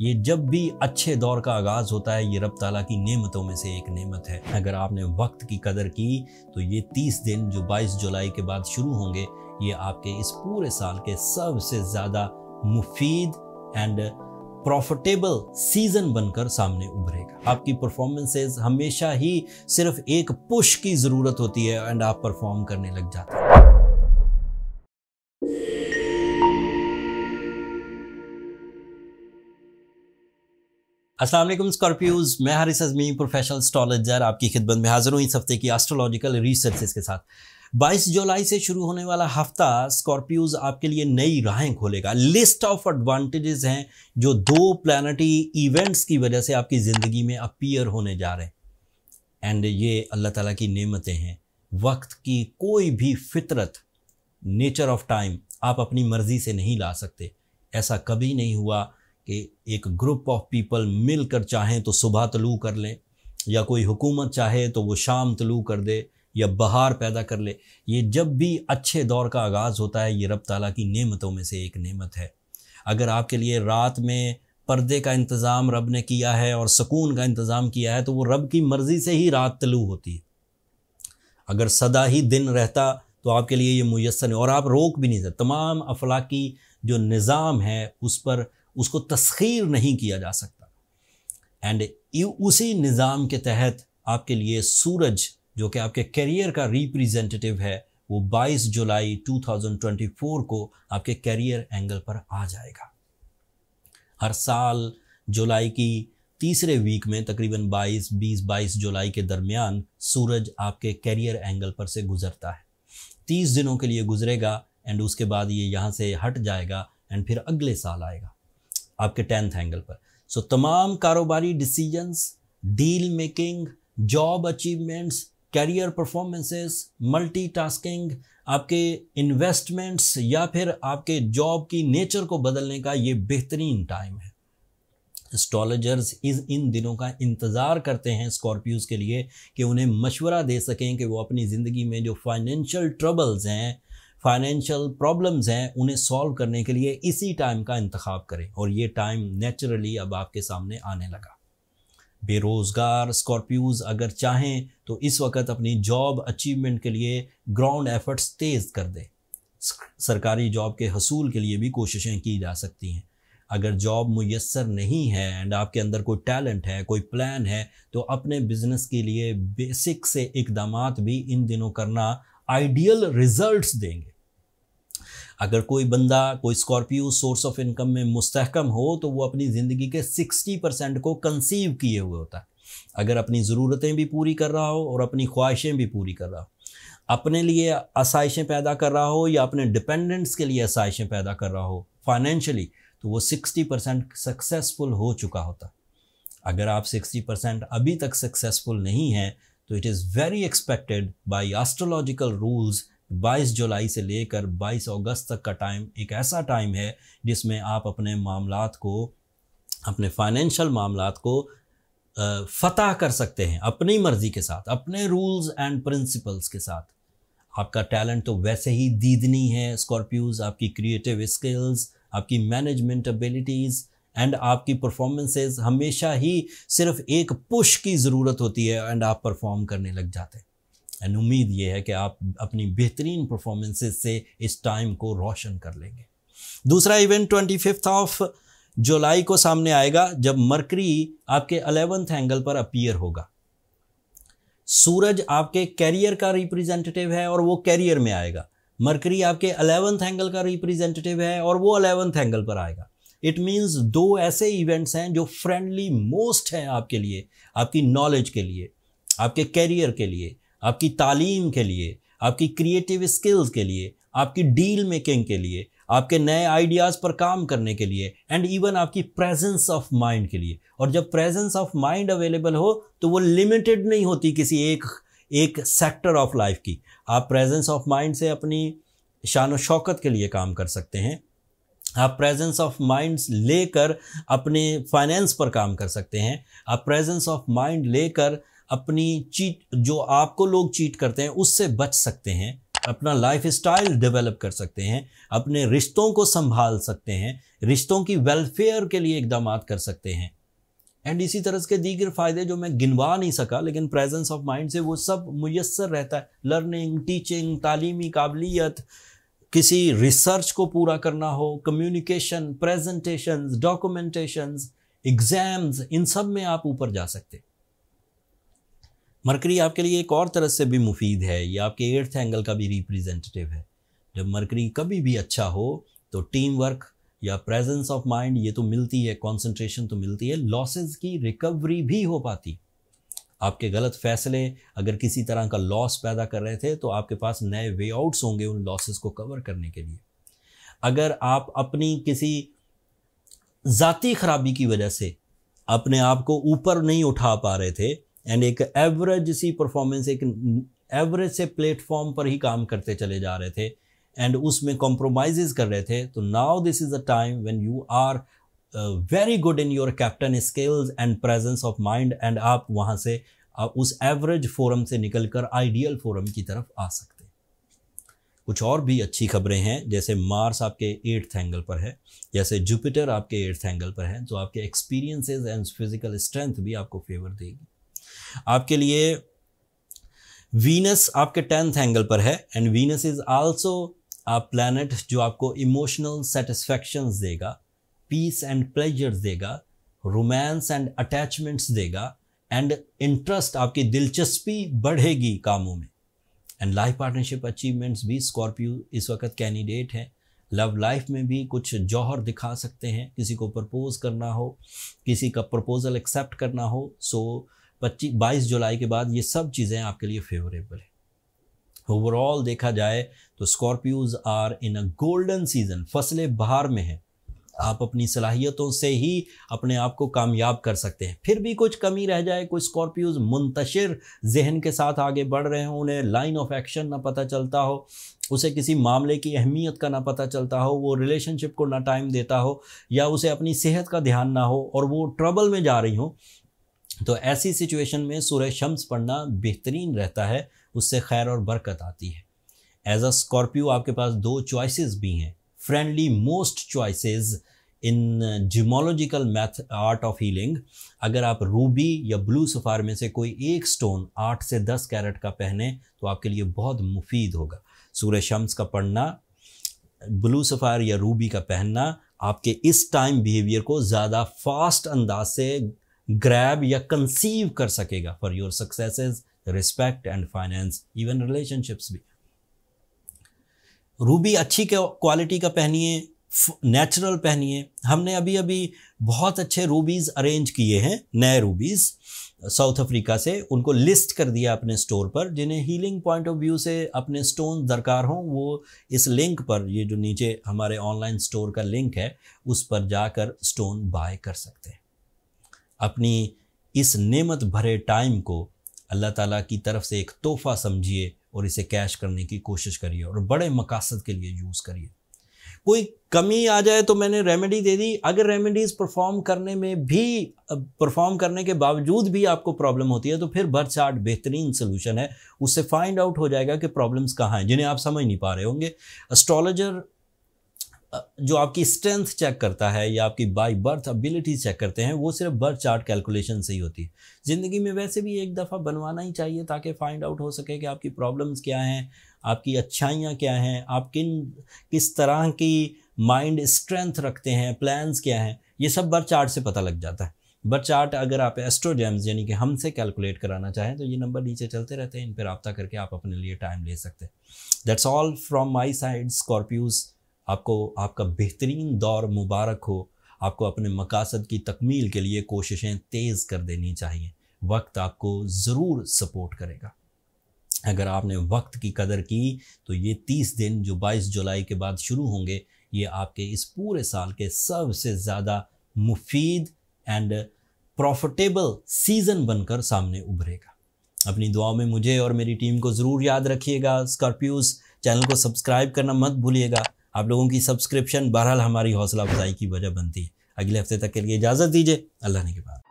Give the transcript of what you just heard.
ये जब भी अच्छे दौर का आगाज़ होता है ये रब ताला की नेमतों में से एक नेमत है अगर आपने वक्त की कदर की तो ये तीस दिन जो बाईस जुलाई के बाद शुरू होंगे ये आपके इस पूरे साल के सबसे ज़्यादा मुफीद एंड प्रॉफिटेबल सीजन बनकर सामने उभरेगा आपकी परफॉर्मेंसेज हमेशा ही सिर्फ एक पुश की ज़रूरत होती है एंड आप परफॉर्म करने लग जाते हैं असलम स्कॉर्पियोज मैं हारिस अजमी प्रोफेशनल स्टॉलजर आपकी खिदमत में हाजिर हूँ इस हफ्ते की एस्ट्रोलॉजिकल रिसर्च के साथ 22 जुलाई से शुरू होने वाला हफ्ता स्कॉर्पियोज आपके लिए नई राहें खोलेगा लिस्ट ऑफ एडवांटेजेस हैं जो दो प्लानटी इवेंट्स की वजह से आपकी ज़िंदगी में अपीयर होने जा रहे हैं एंड ये अल्लाह ताला की नेमतें हैं वक्त की कोई भी फितरत नेचर ऑफ टाइम आप अपनी मर्ज़ी से नहीं ला सकते ऐसा कभी नहीं हुआ कि एक ग्रुप ऑफ पीपल मिलकर चाहें तो सुबह तलू कर लें या कोई हुकूमत चाहे तो वो शाम तलू कर दे या बहार पैदा कर ले ये जब भी अच्छे दौर का आगाज़ होता है ये रब ताला की नेमतों में से एक नेमत है अगर आपके लिए रात में पर्दे का इंतज़ाम रब ने किया है और सुकून का इंतज़ाम किया है तो वो रब की मर्ज़ी से ही रात तलू होती है अगर सदा ही दिन रहता तो आपके लिए ये मैसर है और आप रोक भी नहीं सकते तमाम अफलाकी जो निज़ाम है उस पर उसको तस्खीर नहीं किया जा सकता एंड उसी निज़ाम के तहत आपके लिए सूरज जो कि आपके करियर का रिप्रेजेंटेटिव है वो 22 जुलाई 2024 को आपके करियर एंगल पर आ जाएगा हर साल जुलाई की तीसरे वीक में तकरीबन 22 20 22 जुलाई के दरमियान सूरज आपके करियर एंगल पर से गुजरता है 30 दिनों के लिए गुजरेगा एंड उसके बाद ये यहाँ से हट जाएगा एंड फिर अगले साल आएगा आपके टेंथ एंगल पर सो so, तमाम कारोबारी decisions deal making job achievements career performances multitasking आपके इन्वेस्टमेंट्स या फिर आपके जॉब की नेचर को बदलने का ये बेहतरीन टाइम है एस्ट्रोलॉजर्स इस इन दिनों का इंतज़ार करते हैं स्कॉर्पियोज़ के लिए कि उन्हें मशवरा दे सकें कि वो अपनी ज़िंदगी में जो फाइनेंशियल ट्रबल्स हैं फाइनेंशियल प्रॉब्लम्स हैं उन्हें सॉल्व करने के लिए इसी टाइम का इंतखब करें और ये टाइम नेचुरली अब आपके सामने आने लगा बेरोज़गार स्कॉर्पियोज अगर चाहें तो इस वक्त अपनी जॉब अचीवमेंट के लिए ग्राउंड एफर्ट्स तेज़ कर दें सरकारी जॉब के हसूल के लिए भी कोशिशें की जा सकती हैं अगर जॉब मैसर नहीं है एंड आपके अंदर कोई टैलेंट है कोई प्लान है तो अपने बिजनेस के लिए बेसिक से इकदाम भी इन दिनों करना आइडियल रिजल्ट्स देंगे अगर कोई बंदा कोई स्कॉर्पियो सोर्स ऑफ इनकम में मुस्तकम हो तो वो अपनी ज़िंदगी के सिक्सटी परसेंट को कंसीव किए हुए होता है अगर अपनी ज़रूरतें भी पूरी कर रहा हो और अपनी ख्वाहिशें भी पूरी कर रहा हो अपने लिए आसाइशें पैदा कर रहा हो या अपने डिपेंडेंट्स के लिए आसाइशें पैदा कर रहा हो फाइनेंशली तो वो सिक्सटी परसेंट सक्सेसफुल हो चुका होता अगर आप सिक्सटी परसेंट अभी तक सक्सेसफुल नहीं हैं तो it is very expected by astrological rules 22 जुलाई से लेकर 22 अगस्त तक का टाइम एक ऐसा टाइम है जिसमें आप अपने मामला को अपने फाइनेंशियल मामला को फतह कर सकते हैं अपनी मर्जी के साथ अपने रूल्स एंड प्रिंसिपल्स के साथ आपका टैलेंट तो वैसे ही दीदनी है स्कॉर्पियोज आपकी क्रिएटिव स्किल्स आपकी मैनेजमेंट एबिलिटीज़ एंड आपकी परफॉर्मेंसेज हमेशा ही सिर्फ एक पुश की ज़रूरत होती है एंड आप परफॉर्म करने लग जाते हैं एंड उम्मीद ये है कि आप अपनी बेहतरीन परफॉर्मेंसेस से इस टाइम को रोशन कर लेंगे दूसरा event twenty fifth of July को सामने आएगा जब मरकरी आपके अलेवेंथ एंगल पर अपीयर होगा सूरज आपके कैरियर का रिप्रेजेंटेटिव है और वो कैरियर में आएगा मरकरी आपके अलेवेंथ एंगल का रिप्रेजेंटेटिव है और वो अलेवेंथ एंगल पर आएगा इट मीन्स दो ऐसे इवेंट्स हैं जो फ्रेंडली मोस्ट हैं आपके लिए आपकी नॉलेज के लिए आपके कैरियर के लिए आपकी तालीम के लिए आपकी क्रिएटिव स्किल्स के लिए आपकी डील मेकिंग के लिए आपके नए आइडियाज़ पर काम करने के लिए एंड इवन आपकी प्रेजेंस ऑफ माइंड के लिए और जब प्रेजेंस ऑफ माइंड अवेलेबल हो तो वो लिमिटेड नहीं होती किसी एक एक सेक्टर ऑफ लाइफ की आप प्रेजेंस ऑफ माइंड से अपनी शान शौकत के लिए काम कर सकते हैं आप प्रेजेंस ऑफ माइंड लेकर अपने फाइनेंस पर काम कर सकते हैं आप प्रेजेंस ऑफ माइंड लेकर अपनी चीट जो आपको लोग चीट करते हैं उससे बच सकते हैं अपना लाइफ स्टाइल डेवलप कर सकते हैं अपने रिश्तों को संभाल सकते हैं रिश्तों की वेलफेयर के लिए इकदाम कर सकते हैं एंड इसी तरह के दीगर फ़ायदे जो मैं गिनवा नहीं सका लेकिन प्रेजेंस ऑफ माइंड से वो सब मुयसर रहता है लर्निंग टीचिंग तालीमी काबिलियत किसी रिसर्च को पूरा करना हो कम्युनिकेशन प्रेजेंटेशंस डॉक्यूमेंटेशंस एग्ज़ाम्स इन सब में आप ऊपर जा सकते हैं मरकरी आपके लिए एक और तरह से भी मुफीद है ये आपके एट्थ एंगल का भी रिप्रेजेंटेटिव है जब मरकरी कभी भी अच्छा हो तो टीम वर्क या प्रेजेंस ऑफ माइंड ये तो मिलती है कंसंट्रेशन तो मिलती है लॉसेस की रिकवरी भी हो पाती आपके गलत फैसले अगर किसी तरह का लॉस पैदा कर रहे थे तो आपके पास नए वे आउट्स होंगे उन लॉसेस को कवर करने के लिए अगर आप अपनी किसी ज़ाती खराबी की वजह से अपने आप को ऊपर नहीं उठा पा रहे थे एंड एक एवरेज सी परफॉर्मेंस एक एवरेज से प्लेटफॉर्म पर ही काम करते चले जा रहे थे एंड उसमें कॉम्प्रोमाइज़ कर रहे थे तो now this is a time when you are very good in your captain skills and presence of mind and आप वहाँ से आप उस एवरेज फोरम से निकल कर आइडियल फोरम की तरफ आ सकते कुछ और भी अच्छी खबरें हैं जैसे मार्स आपके एट्थ एंगल पर है जैसे जुपिटर आपके एट्थ एंगल पर है तो आपके एक्सपीरियंसेस एंड फिजिकल स्ट्रेंथ भी आपको फेवर देगी आपके लिए वीनस आपके टेंथ एंगल पर है and Venus is also a planet जो आपको इमोशनल सेटिस्फेक्शन देगा पीस एंड प्लेजर देगा रोमांस एंड अटैचमेंट्स देगा एंड इंटरेस्ट आपकी दिलचस्पी बढ़ेगी कामों में एंड लाइफ पार्टनरशिप अचीवमेंट्स भी स्कॉर्पियो इस वक्त कैंडिडेट हैं लव लाइफ में भी कुछ जौहर दिखा सकते हैं किसी को प्रपोज करना हो किसी का प्रपोजल एक्सेप्ट करना हो सो so, पच्चीस बाईस जुलाई के बाद ये सब चीज़ें आपके लिए फेवरेबल है ओवरऑल देखा जाए तो Scorpios are in a golden season फसलें बाहर में हैं आप अपनी सलाहियतों से ही अपने आप को कामयाब कर सकते हैं फिर भी कुछ कमी रह जाए कोई स्कॉर्पियोज मुंतशिर जहन के साथ आगे बढ़ रहे हों उन्हें लाइन ऑफ एक्शन ना पता चलता हो उसे किसी मामले की अहमियत का ना पता चलता हो वो रिलेशनशिप को ना टाइम देता हो या उसे अपनी सेहत का ध्यान ना हो और वो ट्रबल में जा रही हो तो ऐसी सिचुएशन में सूर्य शम्स पढ़ना बेहतरीन रहता है उससे खैर और बरकत आती है एज अ स्कॉर्पियो आपके पास दो चॉइसेस भी हैं friendly most choices in gemological math art of healing अगर आप रूबी या ब्लू सफ़ार में से कोई एक स्टोन आठ से दस कैरेट का पहने तो आपके लिए बहुत मुफीद होगा सूर्य शम्स का पढ़ना ब्लू सफ़ार या रूबी का पहनना आपके इस टाइम बिहेवियर को ज़्यादा फास्ट अंदाज से ग्रैब या कंसीव कर सकेगा for your successes respect and finance even relationships भी रूबी अच्छी क्वालिटी का पहनिए नेचुरल पहनिए हमने अभी अभी बहुत अच्छे रूबीज़ अरेंज किए हैं नए रूबीज़ साउथ अफ्रीका से उनको लिस्ट कर दिया अपने स्टोर पर जिन्हें हीलिंग पॉइंट ऑफ व्यू से अपने स्टोन दरकार हों वो इस लिंक पर ये जो नीचे हमारे ऑनलाइन स्टोर का लिंक है उस पर जाकर स्टोन बाय कर सकते हैं अपनी इस नेमत भरे टाइम को अल्लाह ताला की तरफ से एक तोहफ़ा समझिए और इसे कैश करने की कोशिश करिए और बड़े मकासद के लिए यूज़ करिए कोई कमी आ जाए तो मैंने रेमेडी दे दी अगर रेमेडीज़ परफॉर्म करने में भी परफॉर्म करने के बावजूद भी आपको प्रॉब्लम होती है तो फिर बर्थ चार्ट बेहतरीन सोल्यूशन है उससे फाइंड आउट हो जाएगा कि प्रॉब्लम्स कहाँ हैं जिन्हें आप समझ नहीं पा रहे होंगे एस्ट्रोलॉजर जो आपकी स्ट्रेंथ चेक करता है या आपकी बाई बर्थ एबिलिटी चेक करते हैं वो सिर्फ बर्थ चार्ट कैलकुलेशन से ही होती है ज़िंदगी में वैसे भी एक दफ़ा बनवाना ही चाहिए ताकि फाइंड आउट हो सके कि आपकी प्रॉब्लम्स क्या हैं आपकी अच्छाइयाँ क्या हैं आप किन किस तरह की माइंड स्ट्रेंथ रखते हैं प्लान्स क्या हैं ये सब बर्थ चार्ट से पता लग जाता है बर्थ चार्ट अगर आप एस्ट्रोजेम्स यानी कि हमसे कैलकुलेट कराना चाहें तो ये नंबर नीचे चलते रहते हैं इन पर रबता करके आप अपने लिए टाइम ले सकते हैं that's all from my side Scorpios आपको आपका बेहतरीन दौर मुबारक हो आपको अपने मकासद की तकमील के लिए कोशिशें तेज़ कर देनी चाहिए वक्त आपको ज़रूर सपोर्ट करेगा अगर आपने वक्त की कदर की तो ये तीस दिन जो बाईस जुलाई के बाद शुरू होंगे ये आपके इस पूरे साल के सबसे ज़्यादा मुफीद एंड प्रॉफिटेबल सीज़न बनकर सामने उभरेगा अपनी दुआओं में मुझे और मेरी टीम को ज़रूर याद रखिएगा स्कॉर्पियोज़ चैनल को सब्सक्राइब करना मत भूलिएगा आप लोगों की सब्सक्रिप्शन बहरहाल हमारी हौसला अफजाई की वजह बनती है अगले हफ्ते तक के लिए इजाज़त दीजिए अल्लाह ने के बाद